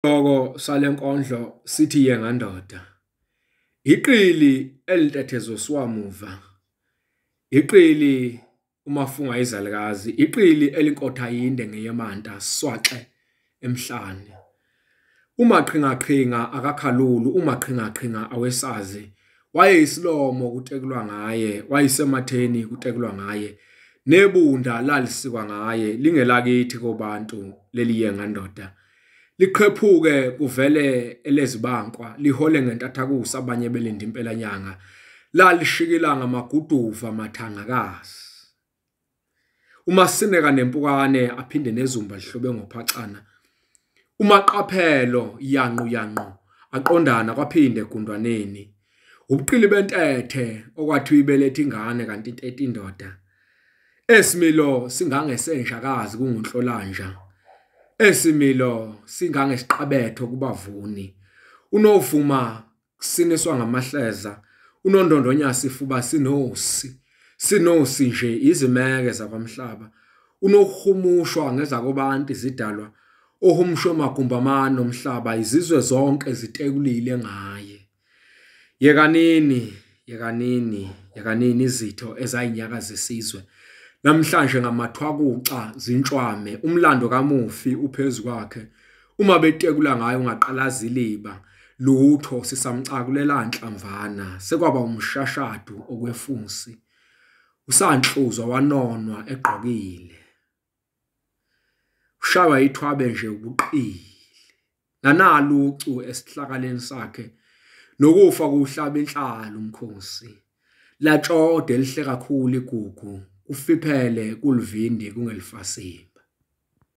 Isihloko sale nkondlo sithi "Yengandoda", iqili elintetezoswamuva, iqili uMafunga izalikazi, iqili elinkotha-yinde ngeyeManta swaxe emhlane, umaqhingaqhinga akakhalulu, umaqhingaqhinga awesazi, wayeyisilomo kutekulwa ngaye, wayesematheni kutekulwa ngaye, nebunda lalisikwa ngaye, lingelakithi kobantu leliyengandoda. liqhephuke kuvele elezibankwa lihole ngentathakusa abanye belinda impela nyanga lalishikila ngamaguduva mathangakazi umasineka nempukane aphinde nezumba lihlobe ngophacana umaqaphelo yanqu yanqu aqondana kwaphinde egundwaneni ubuqili bentethe okwathi uyibelethe ingane kanti intethe indoda esimilo singangesenjakazi kungunhlolanja Esimilo singangesiqabetho kubavuni. Unovuma siniswa ngamahleza, unondondonyasi ifuba sinosi. Sinosi nje izimeke zakwamhlaba. Unohumushwa ngezakobantu izidalwa. Ohumusho magumba amano omhlaba izizwe zonke zitekulile ngaye. Yekanini, yekanini, yekanini izitho ezayinyakazisizwe. Namhlanje ngamathwakuca zintshwame umlando kamufi uphezu kwakhe uma betekula ngayo ungaqalaza iliba lutho sisamcakulela nhlamvana sekwaba umshashadu okwefusi usanhluzwa wanonwa egqokile ushaywa ithwabe nje ubuqili nanalucu esihlakaleni sakhe nokufa kuhlaba inhlalo umkhosi latshode elihle kakhulu igugu ufiphele kulivindi kungelifasimba